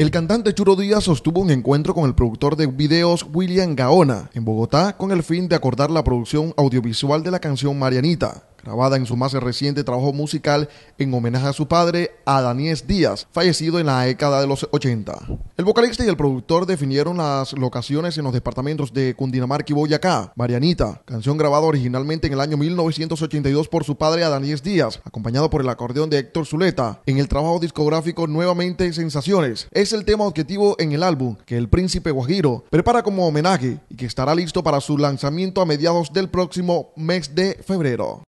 El cantante Churo Díaz sostuvo un encuentro con el productor de videos William Gaona en Bogotá con el fin de acordar la producción audiovisual de la canción Marianita grabada en su más reciente trabajo musical en homenaje a su padre, Adaniés Díaz, fallecido en la década de los 80. El vocalista y el productor definieron las locaciones en los departamentos de Cundinamarca y Boyacá. Marianita, canción grabada originalmente en el año 1982 por su padre Adaniés Díaz, acompañado por el acordeón de Héctor Zuleta, en el trabajo discográfico Nuevamente Sensaciones, es el tema objetivo en el álbum que el príncipe Guajiro prepara como homenaje y que estará listo para su lanzamiento a mediados del próximo mes de febrero.